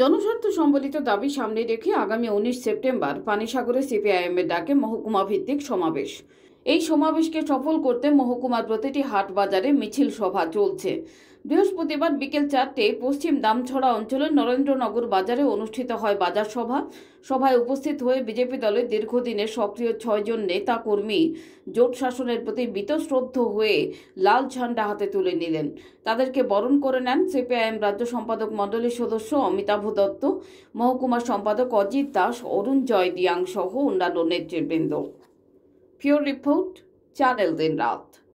জনস্বার্থ সম্বলিত দাবি সামনে রেখে আগামী উনিশ সেপ্টেম্বর পানিসাগরে সিপিআইএমের ডাকে মহকুমা ভিত্তিক সমাবেশ এই সমাবেশকে সফল করতে মহকুমার প্রতিটি হাট বাজারে মিছিল সভা চলছে বৃহস্পতিবার বিকেল চারটে পশ্চিম দামছড়া অঞ্চলের নরেন্দ্রনগর বাজারে অনুষ্ঠিত হয় বাজার সভা সভায় উপস্থিত হয়ে বিজেপি দলের দীর্ঘদিনের সক্রিয় ছয়জন নেতা কর্মী জোট শাসনের প্রতি বিতশ্রদ্ধ হয়ে লাল ঝান্ডা হাতে তুলে নিলেন তাদেরকে বরণ করে নেন সিপিআইএম রাজ্য সম্পাদক মণ্ডলীর সদস্য অমিতাভ দত্ত মহকুমা সম্পাদক অজিত দাস অরুণ জয় দিয়াং সহ অন্যান্য নেতৃবৃন্দ পিওর রিপোর্ট চ্যানেল দিন রাত